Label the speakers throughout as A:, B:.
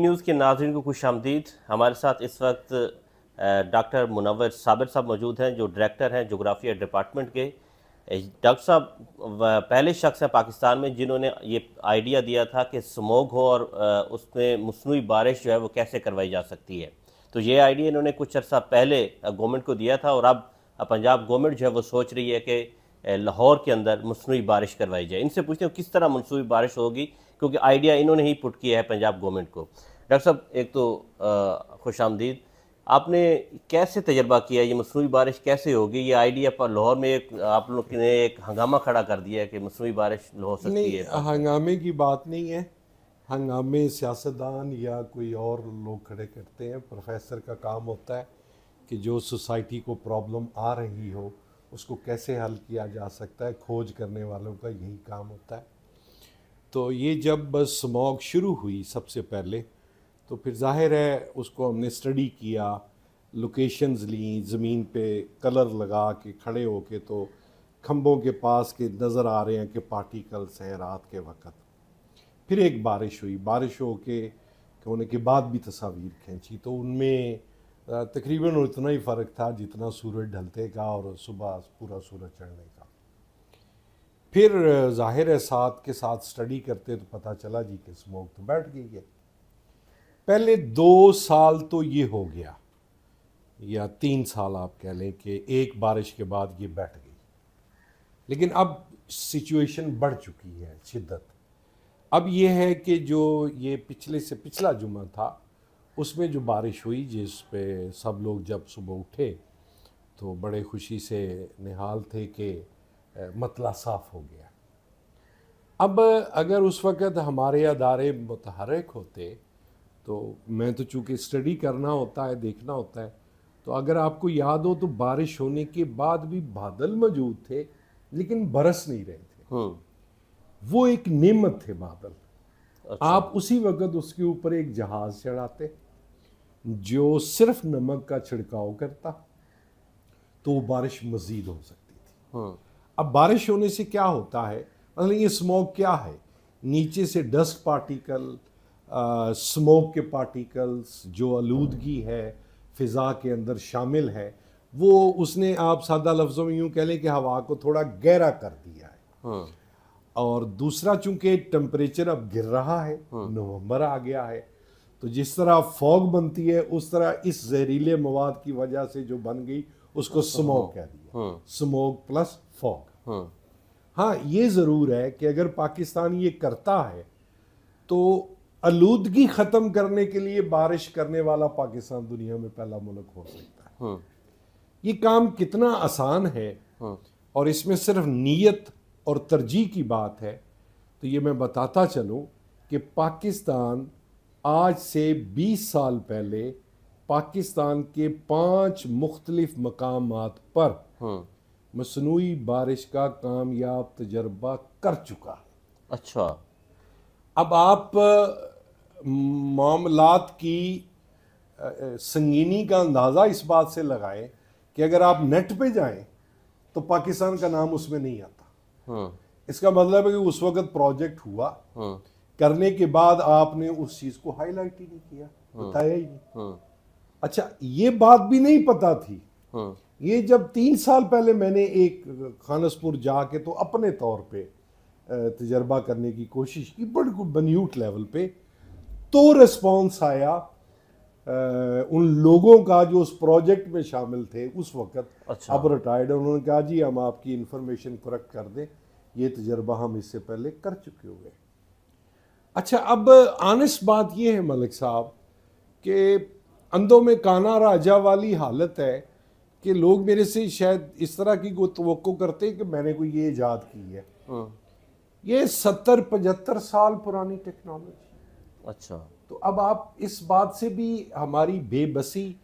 A: News के नाजरन को खुश आमदीद हमारे साथ इस वक्त डॉक्टर मुनवर साबिर साहब मौजूद हैं जो डायरेक्टर हैं जोग्राफिया डिपार्टमेंट के डॉक्टर साहब पहले शख्स हैं पाकिस्तान में जिन्होंने ये आइडिया दिया था कि स्मोग हो और उसमें मसनू बारिश जो है वो कैसे करवाई जा सकती है तो ये आइडिया इन्होंने कुछ अर्सा पहले गवर्नमेंट को दिया था और अब पंजाब गवर्नमेंट जो है वो सोच रही है कि लाहौर के अंदर मसनू बारिश करवाई जाए इनसे पूछते हैं किस तरह मनसूबी बारिश होगी क्योंकि आइडिया इन्होंने ही पुट किया है पंजाब गवर्नमेंट को डॉक्टर साहब एक तो खुश आमदीद आपने कैसे तजर्बा किया ये मसनू बारिश कैसे होगी ये आइडिया पर लाहौर में एक आप लोग ने एक हंगामा खड़ा कर दिया है कि मसनू बारिश हो सकती है
B: हंगामे की बात नहीं है हंगामे सियासतदान या कोई और लोग खड़े करते हैं प्रोफेसर का काम होता है कि जो सोसाइटी को प्रॉब्लम आ रही हो उसको कैसे हल किया जा सकता है खोज करने वालों का यही काम होता है तो ये जब स्मॉग शुरू हुई सबसे पहले तो फिर जाहिर है उसको हमने स्टडी किया लोकेशंस ली ज़मीन पे कलर लगा के खड़े हो के तो खम्बों के पास के नज़र आ रहे हैं कि पार्टिकल्स हैं रात के वक्त फिर एक बारिश हुई बारिश हो के होने के बाद भी तस्वीर खींची तो उनमें तकरीबन उतना ही फ़र्क था जितना सूरज ढलते का और सुबह पूरा सूरज चढ़ने का फिर जाहिर है साथ के साथ स्टडी करते तो पता चला जी कि स्मोक तो बैठ गई है पहले दो साल तो ये हो गया या तीन साल आप कह लें कि एक बारिश के बाद ये बैठ गई लेकिन अब सिचुएशन बढ़ चुकी है शिद्दत अब ये है कि जो ये पिछले से पिछला जुमा था उसमें जो बारिश हुई जिस पे सब लोग जब सुबह उठे तो बड़े खुशी से निहाल थे कि मतला साफ़ हो गया अब अगर उस वक़्त हमारे अदारे मुतहरक होते तो मैं तो चूंकि स्टडी करना होता है देखना होता है तो अगर आपको याद हो तो बारिश होने के बाद भी बादल मौजूद थे लेकिन बरस नहीं रहे थे हम्म। वो एक नेमत थे बादल अच्छा। आप उसी वक्त उसके ऊपर एक जहाज चढ़ाते जो सिर्फ नमक का छिड़काव करता तो बारिश मजीद हो सकती थी हम्म। अब बारिश होने से क्या होता है मतलब ये स्मोक क्या है नीचे से डस्ट पार्टिकल स्मोक के पार्टिकल्स जो आलूदगी है फ़िज़ा के अंदर शामिल है वो उसने आप सादा लफ्ज़ों में यूँ कह लें कि हवा को थोड़ा गहरा कर दिया है हाँ। और दूसरा चूंकि टम्परेचर अब गिर रहा है नवम्बर हाँ। नवंबर आ गया है तो जिस तरह फॉग बनती है उस तरह इस जहरीले मवाद की वजह से जो बन गई उसको स्मोक कह दिया स्मोक प्लस फॉग हाँ।, हाँ ये ज़रूर है कि अगर पाकिस्तान ये करता है तो आलूदगी ख़त्म करने के लिए बारिश करने वाला पाकिस्तान दुनिया में पहला मुल्क हो सकता है हम्म। ये काम कितना आसान है हम्म। और इसमें सिर्फ नीयत और तरजीह की बात है तो ये मैं बताता चलूँ कि पाकिस्तान आज से 20 साल पहले पाकिस्तान के पांच मुख्तलिफ मकाम पर हम्म। मसनू बारिश का कामयाब तजर्बा कर चुका है अच्छा अब आप मामलात की संगीनी का अंदाज़ा इस बात से लगाएं कि अगर आप नेट पे जाएं तो पाकिस्तान का नाम उसमें नहीं आता हाँ। इसका मतलब है कि उस वक्त प्रोजेक्ट हुआ हाँ। करने के बाद आपने उस चीज़ को हाईलाइट ही नहीं किया हाँ। बताया ही नहीं अच्छा ये बात भी नहीं पता थी ये जब तीन साल पहले मैंने एक खानसपुर जाके तो अपने तौर पे तजर्बा करने की कोशिश की बड़ी बनयूट लेवल पे तो रिस्पॉन्स आया उन लोगों का जो उस प्रोजेक्ट में शामिल थे उस वक्त अच्छा। अब रिटायर्ड उन्होंने कहा जी हम आपकी इन्फॉर्मेशन करेक्ट कर दें ये तजर्बा हम इससे पहले कर चुके हुए अच्छा अब आनिस बात यह है मलिक साहब कि अंधों में काना राजा वाली हालत है कि लोग मेरे से शायद इस तरह की को तो करते हैं कि मैंने कोई ये ईजाद की है हाँ। ये सत्तर पचहत्तर साल पुरानी टेक्नोलॉजी अच्छा तो अब आप इस बात से भी हमारी बेबसी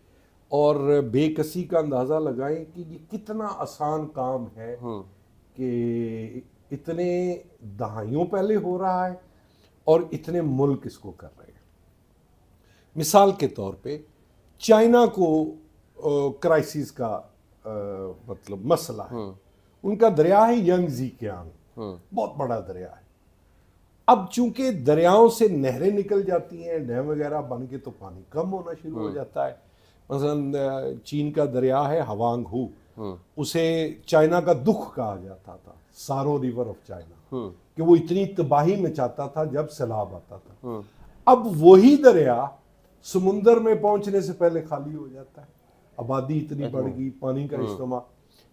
B: और बेकसी का अंदाज़ा लगाएं कि ये कितना आसान काम है हम्म। कि इतने दहाइयों पहले हो रहा है और इतने मुल्क इसको कर रहे हैं मिसाल के तौर पे चाइना को क्राइसिस का आ, मतलब मसला है हम्म। उनका दरिया है यंग जी क्यांग हम्म। बहुत बड़ा दरिया है अब चूंकि दरियाओं से नहरें निकल जाती हैं डैम वगैरह बन के तो पानी कम होना शुरू हो हम्म। जाता है मसलन चीन का दरिया है हवांग हु हम्म। उसे चाइना का दुख कहा जाता था सारो रिवर ऑफ चाइना हम्म। कि वो इतनी तबाही मचाता था जब सैलाब आता था अब वही दरिया समुंदर में पहुंचने से पहले खाली हो जाता है आबादी इतनी बढ़ गई पानी का इस्तेमाल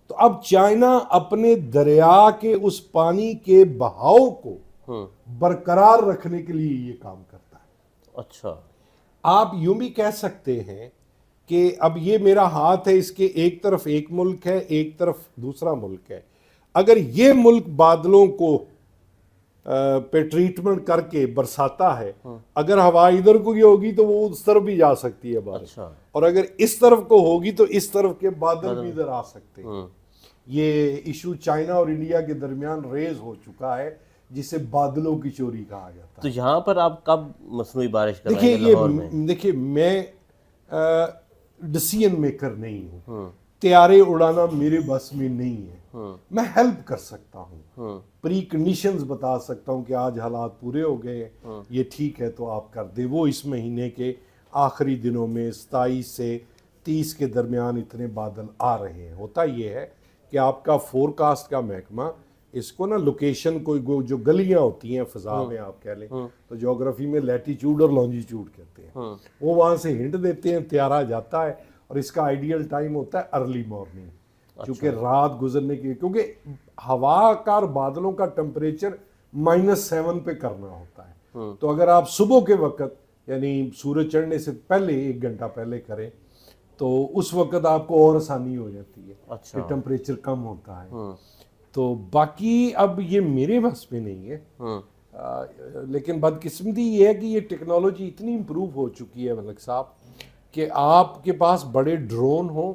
B: तो अब चाइना अपने दरिया के उस पानी के बहाव को हम्म। बरकरार रखने के लिए ये काम करता है अच्छा आप यूं भी कह सकते हैं कि अब ये मेरा हाथ है इसके एक तरफ एक मुल्क है एक तरफ दूसरा मुल्क है अगर ये मुल्क बादलों को पे ट्रीटमेंट करके बरसाता है हम्म। अगर हवा इधर को ही होगी तो वो उस तरफ भी जा सकती है बारिश अच्छा। और अगर इस तरफ को होगी तो इस तरफ के बादल भी इधर आ सकते हैं हम्म। ये इशू चाइना और इंडिया के दरमियान रेज हो चुका है जिसे बादलों की चोरी कहा
A: जाता तो है तो यहाँ पर आप कब मसनू बारिश कर देखिए ये
B: देखिए मैं डिसीजन मेकर नहीं हूँ हम्म। तैयारे उड़ाना मेरे बस में नहीं है हम्म। मैं हेल्प कर सकता हूँ प्री हम्म। कंडीशन बता सकता हूँ कि आज हालात पूरे हो गए ये ठीक है तो आप कर दे वो इस महीने के आखिरी दिनों में सताईस से तीस के दरमियान इतने बादल आ रहे हैं होता ये है कि आपका फोरकास्ट का महकमा इसको ना लोकेशन कोई जो गलियां होती हैं फिजा हाँ, में आप कह लें हाँ, तो जोग्राफी में लैटीट्यूड और लॉन्जीट्यूड कहते हैं हाँ, वो वहां से हिंट देते हैं त्यारा जाता है और इसका आइडियल टाइम होता है अर्ली अच्छा। मॉर्निंग क्योंकि अच्छा। रात गुजरने की क्योंकि हवा का और बादलों का टेम्परेचर माइनस सेवन पे करना होता है हाँ। तो अगर आप सुबह के वक्त यानी सूरज चढ़ने से पहले एक घंटा पहले करें तो उस वक्त आपको और आसानी हो जाती है अच्छा टेम्परेचर कम होता है हाँ। तो बाकी अब ये मेरे बस में नहीं है हाँ। आ, लेकिन बदकिस्मती ये है कि ये टेक्नोलॉजी इतनी इम्प्रूव हो चुकी है मलिक साहब कि आपके पास बड़े ड्रोन हो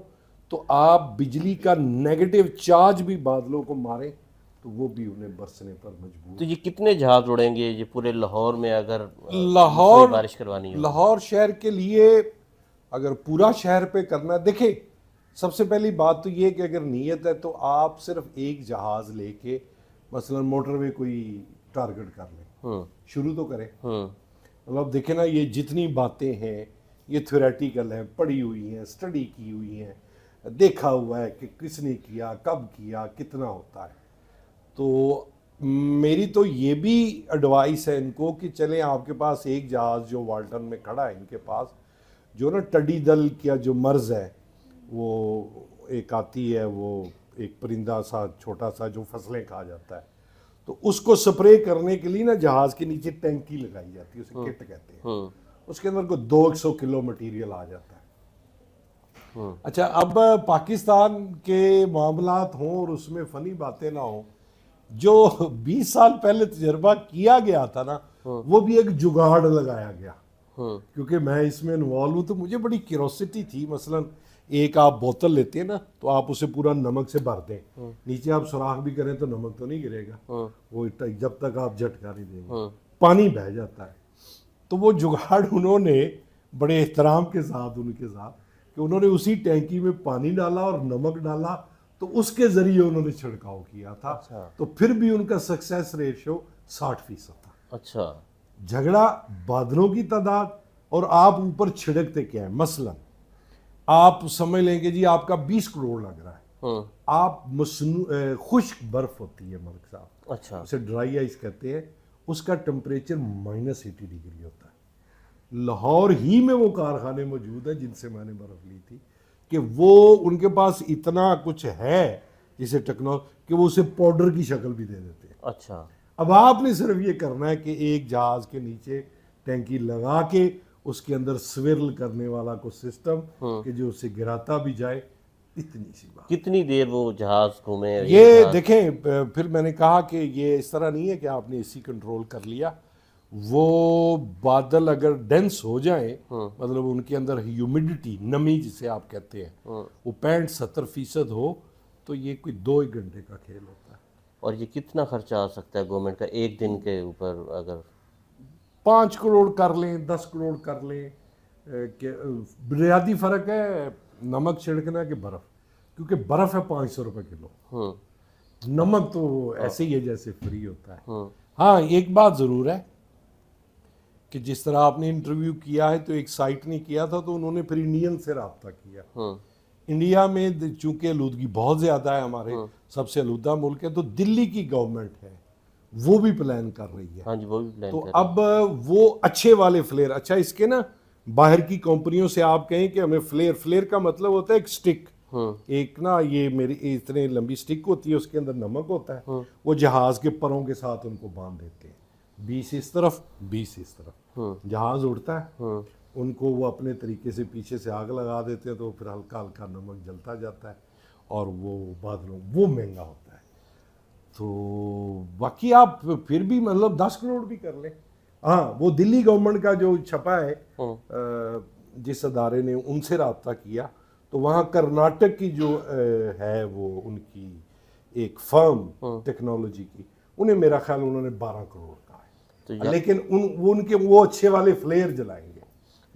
B: तो आप बिजली का नेगेटिव चार्ज भी बादलों को मारें तो वो भी उन्हें बरसने पर मजबूर तो
A: ये कितने जहाज उड़ेंगे ये पूरे लाहौर में अगर
B: लाहौर बारिश करवानी लाहौर शहर के लिए अगर पूरा शहर पे करना देखे सबसे पहली बात तो ये कि अगर नीयत है तो आप सिर्फ एक जहाज़ लेके मसलन मोटरवे कोई टारगेट कर लें हम्म। शुरू तो करें हम्म। मतलब देखें ना ये जितनी बातें हैं ये थ्योरेटिकल हैं पढ़ी हुई हैं स्टडी की हुई हैं देखा हुआ है कि किसने किया कब किया कितना होता है तो मेरी तो ये भी एडवाइस है इनको कि चलें आपके पास एक जहाज़ जो वाल्टन में खड़ा है इनके पास जो ना टडी दल किया जो मर्ज़ है वो एक आती है वो एक परिंदा सा छोटा सा जो फसलें खा जाता है तो उसको स्प्रे करने के लिए ना जहाज के नीचे टैंकी लगाई जाती है उसे किट हाँ। कहते हैं हाँ। उसके अंदर को 200 किलो मटेरियल आ जाता है हाँ। अच्छा अब पाकिस्तान के मामला हों और उसमें फनी बातें ना हो जो 20 साल पहले तजर्बा किया गया था ना वो भी एक जुगाड़ लगाया गया क्योंकि मैं इसमें इन्वॉल्व हूँ तो मुझे बड़ी क्यूरोसिटी थी मसलन एक आप बोतल लेते हैं ना तो आप उसे पूरा नमक से भर दें हम्म। नीचे आप सुराख भी करें तो नमक तो नहीं गिरेगा हम्म। वो जब तक आप झटका नहीं देंगे हम्म। पानी बह जाता है तो वो जुगाड़ उन्होंने बड़े एहतराम के साथ उनके साथ कि उन्होंने उसी टैंकी में पानी डाला और नमक डाला तो उसके ज़रिए उन्होंने छिड़काव किया था अच्छा। तो फिर भी उनका सक्सेस रेशियो साठ फीसद था अच्छा झगड़ा बादलों की तादाद और आप ऊपर छिड़कते क्या है मसलन आप समझ लेंगे जी आपका बीस करोड़ लग रहा है हाँ। आप खुश्क बर्फ होती है मलिक साहब अच्छा उसे ड्राई आइस कहते हैं उसका टेम्परेचर माइनस एटी डिग्री होता है लाहौर ही में वो कारखाने मौजूद है जिनसे मैंने बर्फ़ ली थी कि वो उनके पास इतना कुछ है जिसे टेक्नो कि वो उसे पाउडर की शक्ल भी दे देते
A: हैं अच्छा
B: अब आपने सिर्फ ये करना है कि एक जहाज़ के नीचे टैंकी लगा के उसके अंदर स्विरल करने वाला कोई सिस्टम हाँ। कि जो उसे गिराता भी जाए इतनी सी बात कितनी देर वो जहाज घूमे ये देखें फिर मैंने कहा कि ये इस तरह नहीं है कि आपने इसी कंट्रोल कर लिया वो बादल अगर डेंस हो जाए हाँ। मतलब उनके अंदर ह्यूमिडिटी नमी जिसे आप कहते हैं हाँ। वो पैंठ सत्तर फीसद हो तो ये कोई दो ही घंटे का खेल होता है
A: और ये कितना खर्चा आ सकता है गवर्नमेंट का एक दिन के ऊपर अगर
B: पाँच करोड़ कर लें दस करोड़ कर लें बुनियादी फ़र्क है नमक छिड़कना कि बर्फ़ क्योंकि बर्फ़ है पाँच सौ रुपये किलो हम्म। नमक तो हाँ। ऐसे ही है जैसे फ्री होता है हाँ, हाँ एक बात ज़रूर है कि जिस तरह आपने इंटरव्यू किया है तो एक साइट ने किया था तो उन्होंने फिर इंडियन से रबता किया इंडिया हाँ। में चूंकि आलूदगी बहुत ज़्यादा है हमारे सबसे आलूदा मुल्क है तो दिल्ली की गवर्नमेंट है वो भी प्लान कर रही है हाँ जी वो भी प्लान तो अब वो अच्छे वाले फ्लेयर अच्छा इसके ना बाहर की कंपनियों से आप कहें कि हमें फ्लेयर फ्लेयर का मतलब होता है एक स्टिक हाँ। एक ना ये मेरी इतने लंबी स्टिक होती है उसके अंदर नमक होता है हाँ। वो जहाज के परों के साथ उनको बांध देते हैं बीस इस तरफ बीस इस तरफ हाँ। जहाज उड़ता है उनको वो अपने तरीके से पीछे से आग लगा देते हैं तो फिर हल्का हल्का नमक जलता जाता है और वो बादलों वो महंगा होता है तो बाकी आप फिर भी मतलब दस करोड़ भी कर ले हाँ वो दिल्ली गवर्नमेंट का जो छपा है हम्म। जिस अदारे ने उनसे रबता किया तो वहाँ कर्नाटक की जो है वो उनकी एक फर्म हम्म। टेक्नोलॉजी की उन्हें मेरा ख्याल उन्होंने बारह करोड़ का
A: है तो लेकिन
B: उन वो उनके वो अच्छे वाले फ्लेयर जलाएंगे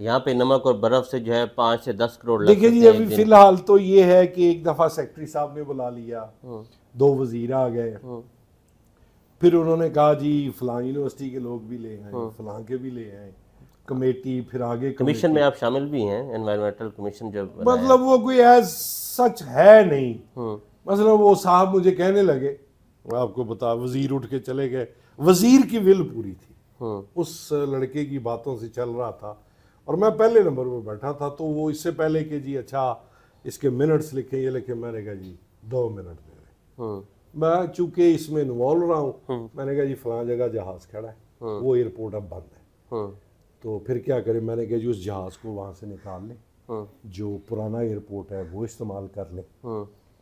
A: यहाँ पे नमक और बर्फ से जो है पाँच से दस करोड़ देखिए जी अभी फिलहाल
B: तो ये है कि एक दफ़ा सेक्रेटरी साहब ने बुला लिया हम्म। दो वजीर आ गए हाँ। फिर उन्होंने कहा जी फलां यूनिवर्सिटी के लोग भी ले आए हाँ। फलां के भी ले आए कमेटी फिर आगे कमीशन में आप
A: शामिल भी हैं एनवायरमेंटल कमीशन जब मतलब
B: वो कोई एज सच है नहीं हाँ। मतलब वो साहब मुझे कहने लगे आपको बता वजीर उठ के चले गए वजीर की विल पूरी थी उस लड़के की बातों से चल रहा था और मैं पहले नंबर पर बैठा था तो वो इससे पहले कि जी अच्छा इसके मिनट्स लिखे ये लिखे मैंने कहा जी दो मिनट हम्म। मैं चूंकि इसमें इन्वॉल्व रहा हूँ हम्म। मैंने कहा जी फला जगह जहाज खड़ा है हम्म। वो एयरपोर्ट अब बंद है तो फिर क्या करें मैंने कहा जी उस जहाज को वहां से निकाल लें जो पुराना एयरपोर्ट है वो इस्तेमाल कर लें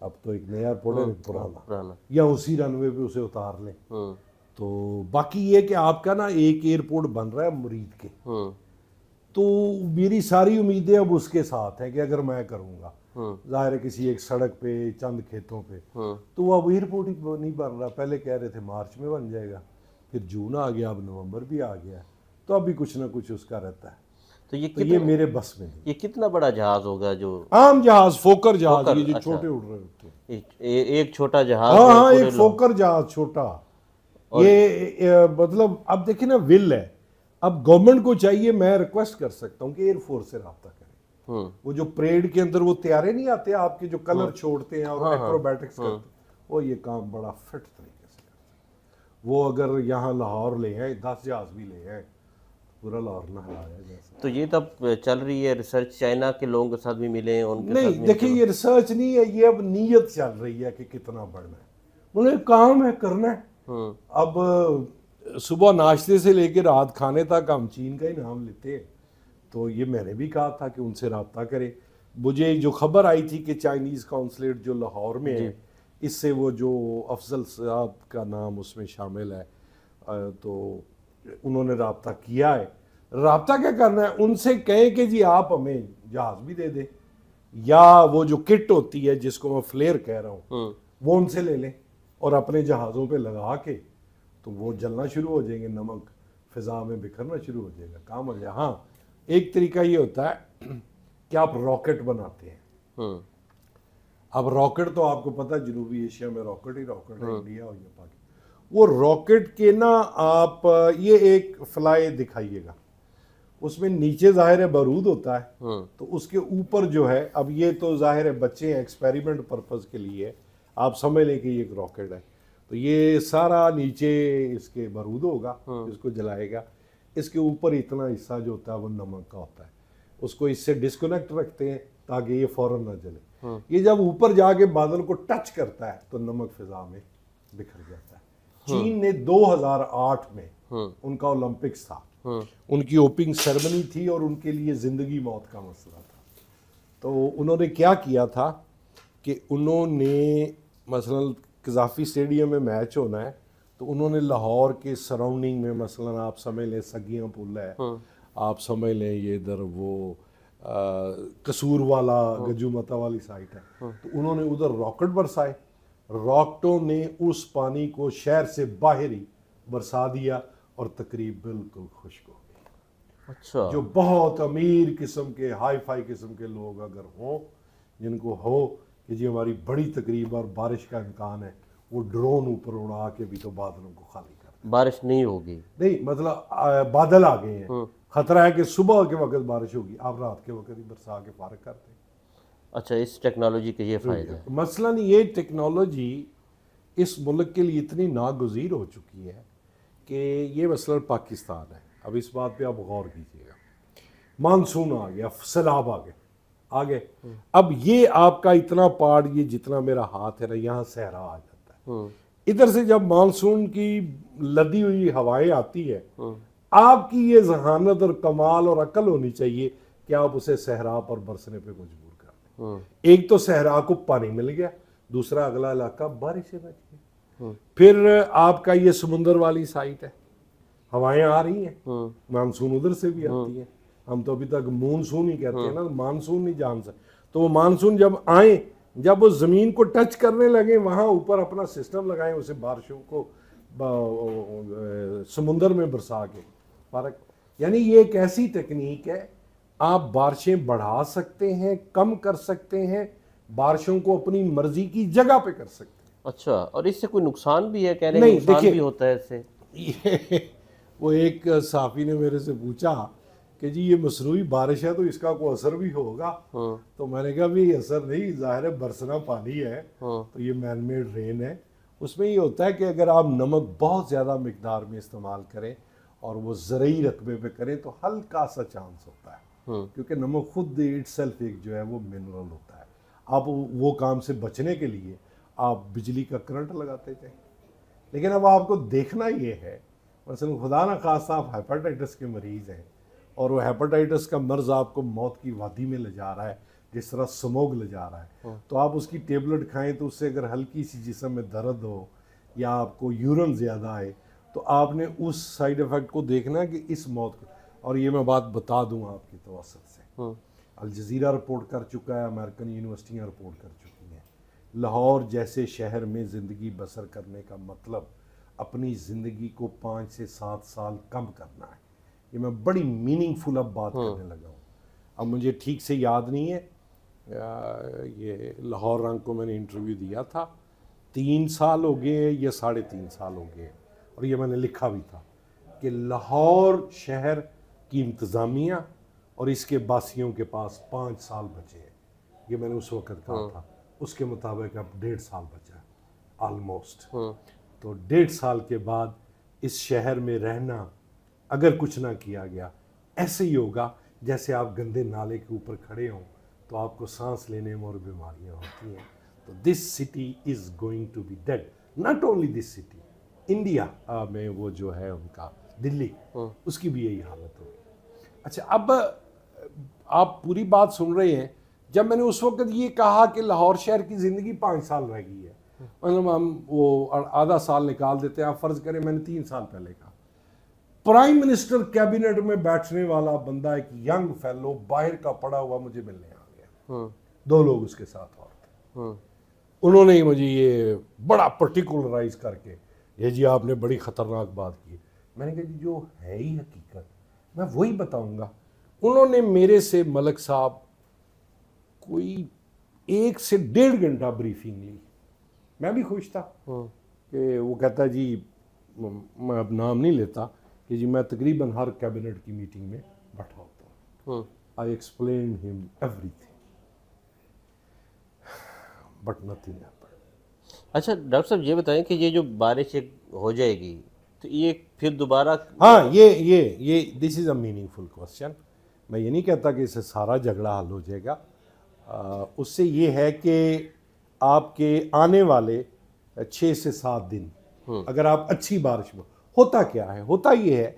B: अब तो एक नया एयरपोर्ट है पुराना या उसी रनवे पे उसे उतार लें तो बाकी ये कि आपका ना एक एयरपोर्ट बन रहा है मुरीद के तो मेरी सारी उम्मीदें अब उसके साथ हैं कि अगर मैं करूँगा हाँ। जाहिर है किसी एक सड़क पे चंद खेतों पे हाँ। तो वो अब एयरपोर्ट ही नहीं बन रहा पहले कह रहे थे मार्च में बन जाएगा फिर जून आ गया अब नवंबर भी आ गया तो अभी कुछ ना कुछ उसका रहता है तो ये तो ये मेरे बस में
A: ये कितना बड़ा जहाज होगा जो
B: आम जहाज फोकर जहाज ये जो अच्छा। छोटे
A: उड़ रहे होते हैं एक छोटा जहाज हाँ हाँ एक फोकर
B: जहाज छोटा ये मतलब अब देखिए ना विल है अब गवर्नमेंट को चाहिए मैं रिक्वेस्ट कर सकता हूँ कि एयरफोर्स से रहा हम्म। वो जो परेड के अंदर वो तैयारे नहीं आते आपके जो कलर हाँ। छोड़ते हैं और एक्रोबैटिक्स हाँ, हाँ। करते हैं वो ये काम बड़ा फिट तरीके से करते वो अगर यहाँ लाहौर ले आए दस जहाज भी ले आए पूरा लाहौर में हराया
A: तो ये तब चल रही है रिसर्च चाइना के लोगों के साथ भी मिले उनके नहीं देखिए ये
B: रिसर्च नहीं है ये अब नीयत चल रही है कि कितना बढ़ना है उन्हें काम है करना है हम्म। अब सुबह नाश्ते से लेकर रात खाने तक हम चीन का ही नाम लेते हैं तो ये मैंने भी कहा था कि उनसे रबता करें मुझे जो खबर आई थी कि चाइनीज़ काउंसलेट जो लाहौर में है इससे वो जो अफजल साहब का नाम उसमें शामिल है तो उन्होंने रबता किया है रबता क्या करना है उनसे कहें कि जी आप हमें जहाज़ भी दे दें या वो जो किट होती है जिसको मैं फ्लेयर कह रहा हूँ हम्म। वो उनसे ले लें और अपने जहाज़ों पे लगा के तो वो जलना शुरू हो जाएंगे नमक फिजा में बिखरना शुरू हो जाएगा काम हो जाए हाँ एक तरीका ये होता है कि आप रॉकेट बनाते हैं हम्म। अब रॉकेट तो आपको पता है जनूबी एशिया में रॉकेट ही रॉकेट है हम्म। इंडिया और ये पाकिस्तान वो रॉकेट के ना आप ये एक फ्लाई दिखाइएगा उसमें नीचे जाहिर है बारूद होता है हम्म। तो उसके ऊपर जो है अब ये तो जाहिर है बच्चे हैं एक्सपेरिमेंट पर्पज़ के लिए आप समझ लें कि ये एक रॉकेट है तो ये सारा नीचे इसके बारूद होगा इसको जलाएगा इसके ऊपर इतना हिस्सा जो होता है वो नमक का होता है उसको इससे डिस्कनेक्ट रखते हैं ताकि ये फ़ौरन ना जले हाँ। ये जब ऊपर जाके बादल को टच करता है तो नमक फिजा में बिखर जाता है हाँ। चीन ने 2008 में हाँ। उनका ओलंपिक्स था उनकी ओपनिंग सेरेमनी थी और उनके लिए ज़िंदगी मौत का मसला था तो उन्होंने क्या किया था कि उन्होंने मसलन कजाफी स्टेडियम में मैच होना है तो उन्होंने लाहौर के सराउंडिंग में मसलन आप समझ लें सगियाँ पुल है हाँ। आप समझ लें ये इधर वो कसूर वाला हाँ। गजू मता वाली साइट है हाँ। तो उन्होंने उधर रॉकेट बरसाए रॉकटों ने उस पानी को शहर से बाहर ही बरसा दिया और तकरीब बिल्कुल खुश्क हो गई अच्छा जो बहुत अमीर किस्म के हाई फाई किस्म के लोग अगर हों जिनको हो कि जी हमारी बड़ी तकरीब और बारिश का इम्कान है वो ड्रोन ऊपर उड़ा के भी तो बादलों को खाली
A: कर बारिश नहीं होगी
B: नहीं मतलब बादल आ गए हैं हम्म। खतरा है कि सुबह के वक्त बारिश होगी आप रात के वक्त ही बरसा के फारक करते दें
A: अच्छा इस टेक्नोलॉजी के ये फ़ायदे
B: मसला ये टेक्नोलॉजी इस मुल्क के लिए इतनी नागजीर हो चुकी है कि ये मसला पाकिस्तान है अब इस बात पे आप गौर कीजिएगा मानसून आ गया सैलाब आ गए आगे हम्म। अब ये आपका इतना पहाड़ ये जितना मेरा हाथ है ना यहाँ सहरा आ हम्म। इधर से जब मानसून की लदी हुई हवाएं आती है आपकी ये जहानत और कमाल और अकल होनी चाहिए कि आप उसे सहरा पर बरसने पे मजबूर कर दें हम्म। एक तो सहरा को पानी मिल गया दूसरा अगला इलाका बारिश से बच गया हम्म। फिर आपका ये समुंदर वाली साइट है हवाएं आ रही हैं मानसून उधर से भी आती हैं हम तो अभी तक मानसून ही कहते हैं ना मानसून नहीं जान सकते तो वो मानसून जब आए जब वो ज़मीन को टच करने लगे वहाँ ऊपर अपना सिस्टम लगाए उसे बारिशों को समुंदर में बरसा के फर्क यानी ये एक ऐसी तकनीक है आप बारिशें बढ़ा सकते हैं कम कर सकते हैं बारिशों को अपनी मर्जी की जगह पे कर सकते हैं अच्छा और इससे कोई नुकसान भी है कह रहे नुकसान भी होता है इससे वो एक साफी ने मेरे से पूछा कि जी ये मसनू बारिश है तो इसका कोई असर भी होगा हाँ। तो मैंने कहा भी असर नहीं ज़ाहिर है बरसना पानी है हाँ। तो ये मैन मेड रेन है उसमें ये होता है कि अगर आप नमक बहुत ज़्यादा मकदार में इस्तेमाल करें और वो ज़रूरी रकबे पे करें तो हल्का सा चांस होता है हाँ। क्योंकि नमक खुद इट सेल्फ एक जो है वो मिनरल होता है आप वो काम से बचने के लिए आप बिजली का करंट लगाते जाएं लेकिन अब आपको देखना ये है मसल खुदा न खासा आप हाइपाटाइटिस के मरीज़ हैं और वो हेपेटाइटिस का मर्ज आपको मौत की वादी में ले जा रहा है जिस तरह स्मोग ले जा रहा है हाँ। तो आप उसकी टेबलेट खाएं तो उससे अगर हल्की सी जिसम में दर्द हो या आपको यूरन ज़्यादा आए तो आपने उस साइड इफ़ेक्ट को देखना कि इस मौत को और ये मैं बात बता दूँ आपकी तवसत से हाँ। अलजीरा रिपोर्ट कर चुका है अमेरिकन यूनिवर्सिटियाँ रिपोर्ट कर चुकी हैं लाहौर जैसे शहर में ज़िंदगी बसर करने का मतलब अपनी ज़िंदगी को पाँच से सात साल कम करना है ये मैं बड़ी मीनिंगफुल अब बात हम्म। करने लगा हूँ अब मुझे ठीक से याद नहीं है ये लाहौर रंग को मैंने इंटरव्यू दिया था तीन साल हो गए या साढ़े तीन साल हो गए और ये मैंने लिखा भी था कि लाहौर शहर की इंतज़ामिया और इसके बासियों के पास पाँच साल बचे हैं ये मैंने उस वक़्त कहा हम्म। था उसके मुताबिक अब डेढ़ साल बचा है आलमोस्ट हम्म। तो डेढ़ साल के बाद इस शहर में रहना अगर कुछ ना किया गया ऐसे ही होगा जैसे आप गंदे नाले के ऊपर खड़े हों तो आपको सांस लेने में और बीमारियाँ होती हैं तो this city is going to be dead not only this city India में वो जो है उनका दिल्ली हाँ। उसकी भी यही हालत हो अच्छा अब आप पूरी बात सुन रहे हैं जब मैंने उस वक्त ये कहा कि लाहौर शहर की ज़िंदगी पाँच साल रह गई है हाँ। मतलब हम वो आधा साल निकाल देते हैं आप फ़र्ज़ करें मैंने तीन साल पहले कहा प्राइम मिनिस्टर कैबिनेट में बैठने वाला बंदा एक यंग फेलो बाहर का पड़ा हुआ मुझे मिलने आ गया हम्म। दो लोग उसके साथ और थे हम्म। उन्होंने ही मुझे ये बड़ा पर्टिकुलराइज करके ये जी आपने बड़ी ख़तरनाक बात की मैंने कहा जी जो है ही हकीकत मैं वही बताऊंगा उन्होंने मेरे से मलक साहब कोई एक से डेढ़ घंटा ब्रीफिंग ली मैं भी खुश था हम्म। कि वो कहता जी मैं अब नाम नहीं लेता कि जी मैं तकरीबन हर कैबिनेट की मीटिंग में बैठा होता हूँ I explain him everything but nothing अच्छा
A: डॉक्टर साहब ये बताएं कि ये जो बारिश एक हो जाएगी तो ये फिर दोबारा
B: हाँ ये ये ये this is a meaningful question मैं ये नहीं कहता कि इससे सारा झगड़ा हल हो जाएगा आ, उससे ये है कि आपके आने वाले छः से सात दिन हम्म। अगर आप अच्छी बारिश में होता क्या है होता ये है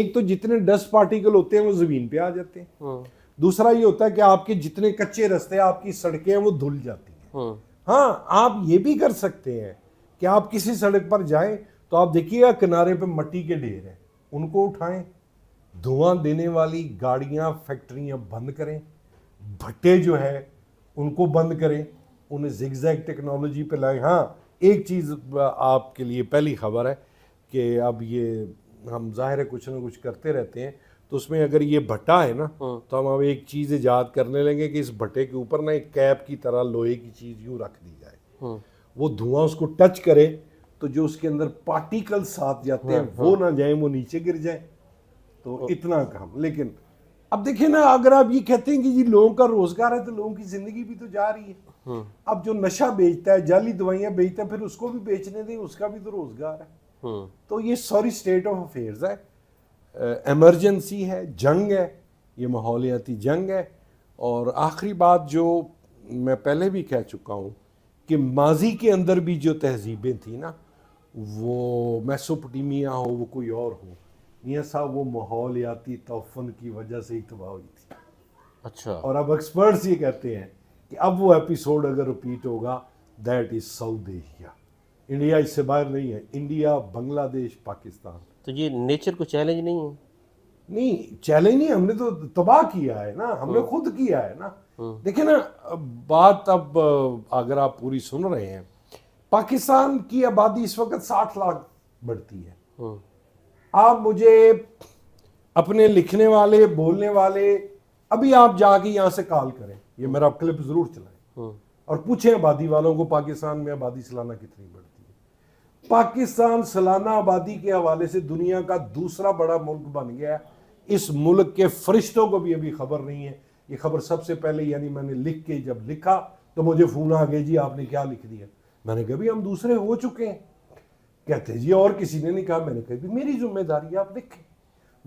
B: एक तो जितने डस्ट पार्टिकल होते हैं वो जमीन पे आ जाते हैं हाँ। दूसरा ये होता है कि आपके जितने कच्चे रस्ते आपकी सड़कें हैं वो धुल जाती हैं हाँ।, हाँ आप ये भी कर सकते हैं कि आप किसी सड़क पर जाए तो आप देखिएगा किनारे पे मट्टी के ढेर हैं उनको उठाएं धुआं देने वाली गाड़ियां फैक्ट्रियां बंद करें भट्टे जो है उनको बंद करें उन्हें जिगजैग टेक्नोलॉजी पे लाएं हाँ एक चीज़ आपके लिए पहली खबर है कि अब ये हम ज़ाहिर है कुछ ना कुछ करते रहते हैं तो उसमें अगर ये भट्टा है ना हाँ। तो हम अब एक चीज़ ईजाद करने लेंगे कि इस भट्टे के ऊपर ना एक कैप की तरह लोहे की चीज़ यूँ रख दी जाए हाँ। वो धुआं उसको टच करे तो जो उसके अंदर पार्टिकल साथ जाते हैं हाँ, वो ना जाए वो नीचे गिर जाए तो इतना काम लेकिन अब देखिए ना अगर आप ये कहते हैं कि जी लोगों का रोजगार है तो लोगों की जिंदगी भी तो जा रही है अब जो नशा बेचता है जाली दवाइयां बेचता है फिर उसको भी बेचने दें उसका भी तो रोजगार है हम्म। तो ये सॉरी स्टेट ऑफ अफेयर्स है एमरजेंसी है जंग है ये माहौलियाती जंग है और आखिरी बात जो मैं पहले भी कह चुका हूँ कि माजी के अंदर भी जो तहजीबें थी ना वो मैसोपटीमिया हो वो कोई और हो मियाँ साहब वो माहौलियाती तोफन की वजह से ही तबाह हुई थी अच्छा और अब एक्सपर्ट्स ये कहते हैं कि अब वो एपिसोड अगर रिपीट होगा that is South Asia India इससे बाहर नहीं है इंडिया बांग्लादेश पाकिस्तान
A: तो ये नेचर को चैलेंज नहीं है
B: नहीं चैलेंज नहीं हमने तो तबाह किया है ना हमने हम्म। खुद किया है ना हम्म। देखिए ना बात अब अगर आप पूरी सुन रहे हैं पाकिस्तान की आबादी इस वक्त साठ लाख बढ़ती है हम्म। आप मुझे अपने लिखने वाले बोलने वाले अभी आप जाके यहाँ से कॉल करें ये मेरा क्लिप जरूर चलाएं और पूछें आबादी वालों को पाकिस्तान में आबादी चलाना कितनी बढ़ी पाकिस्तान सालाना आबादी के हवाले से दुनिया का दूसरा बड़ा मुल्क बन गया है इस मुल्क के फरिश्तों को भी अभी खबर नहीं है ये खबर सबसे पहले यानी मैंने लिख के जब लिखा तो मुझे फ़ोन आ गया जी आपने क्या लिख दिया मैंने कहा भी हम दूसरे हो चुके हैं कहते जी और किसी ने नहीं कहा मैंने कहा भी मेरी जिम्मेदारी आप देखें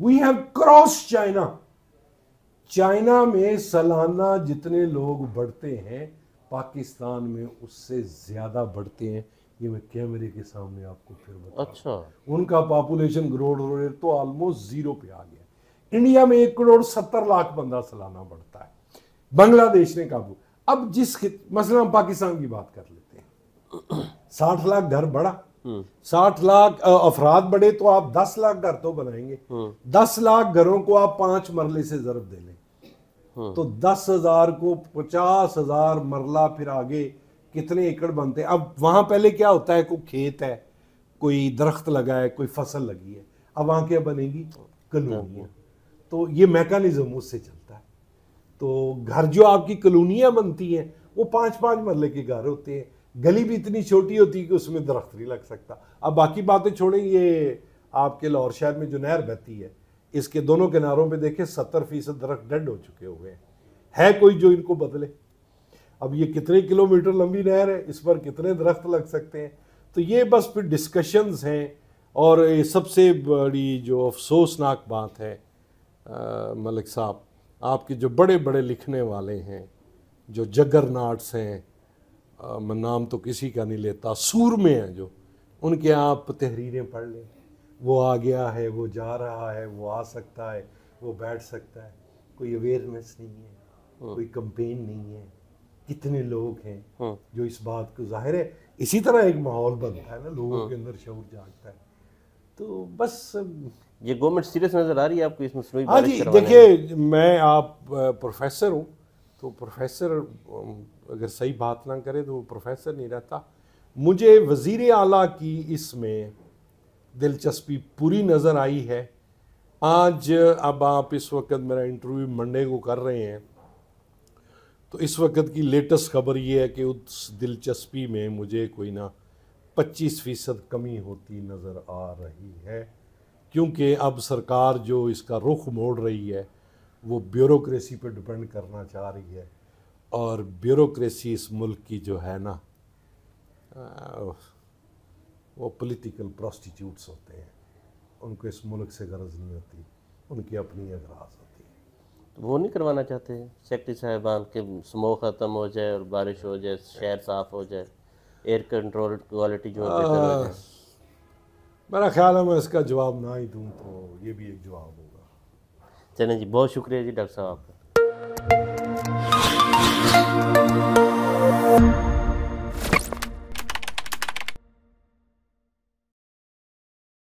B: we have cross China China में सालाना जितने लोग बढ़ते हैं पाकिस्तान में उससे ज़्यादा बढ़ते हैं ये मैं कैमरे के सामने आपको फिर बता अच्छा उनका पॉपुलेशन ग्रोथ रेट तो ऑलमोस्ट जीरो पे आ गया इंडिया में एक करोड़ सत्तर लाख बंदा सालाना बढ़ता है बांग्लादेश ने काबू अब जिस मसला पाकिस्तान की बात कर लेते हैं साठ लाख घर बढ़ा हम्म। साठ लाख अफराद बढ़े तो आप दस लाख घर तो बनाएंगे हम्म। दस लाख घरों को आप पांच मरले से जरब दे लें हम्म। तो दस हजार को पचास हजार मरला फिर आगे कितने एकड़ बनते हैं अब वहाँ पहले क्या होता है कोई खेत है कोई दरख्त लगा है कोई फसल लगी है अब वहाँ क्या बनेगी कॉलोनियाँ हाँ। तो ये मैकानिज़म उससे चलता है तो घर जो आपकी कलोनियाँ बनती हैं वो पाँच पाँच मरले के घर होते हैं गली भी इतनी छोटी होती है कि उसमें दरख्त नहीं लग सकता अब बाकी बातें छोड़ें ये आपके लाहौर शहर में जो नहर बहती है इसके दोनों किनारों पे देखें सत्तर फीसद दरख्त डेड हो चुके हुए हैं है कोई जो इनको बदले अब ये कितने किलोमीटर लंबी नहर है इस पर कितने दरख्त लग सकते हैं तो ये बस फिर डिस्कशंस हैं और सबसे बड़ी जो अफसोसनाक बात है आ, मलिक साहब आपके जो बड़े बड़े लिखने वाले हैं जो जगरनाट्स हैं मैं नाम तो किसी का नहीं लेता सूर में हैं जो उनके आप तहरीरें पढ़ लें वो आ गया है वो जा रहा है वो आ सकता है वो बैठ सकता है कोई अवेयरनेस नहीं है हाँ। कोई कंपेन नहीं है कितने लोग हैं हाँ। जो इस बात को जाहिर है इसी तरह एक माहौल बनता है ना हाँ। लोगों के अंदर शौर जागता है तो बस ये गवर्नमेंट सीरियस नज़र आ रही है आपको इस मसनू हाँ जी देखिए मैं आप प्रोफेसर हूँ तो प्रोफेसर अगर सही बात ना करे तो वो प्रोफेसर नहीं रहता मुझे वजीर अला की इसमें दिलचस्पी पूरी नज़र आई है आज अब आप इस वक्त मेरा इंटरव्यू मंडे को कर रहे हैं तो इस वक्त की लेटेस्ट खबर ये है कि उस दिलचस्पी में मुझे कोई ना पच्चीस फ़ीसद कमी होती नज़र आ रही है क्योंकि अब सरकार जो इसका रुख मोड़ रही है वो ब्यूरोक्रेसी पर डिपेंड करना चाह रही है और ब्यूरोक्रेसी इस मुल्क की जो है ना वो पॉलिटिकल प्रोस्टिट्यूट्स होते हैं उनको इस मुल्क से गरज नहीं होती उनकी अपनी अगराज
A: वो नहीं करवाना चाहते सेक्रेटरी साहबान के स्मो ख़त्म हो जाए और बारिश हो जाए शहर साफ हो जाए एयर कंट्रोल क्वालिटी जो आ, है
B: मेरा ख्याल है मैं इसका जवाब ना ही दूँ तो ये भी एक जवाब होगा
A: चलें जी बहुत शुक्रिया जी डॉक्टर साहब आपका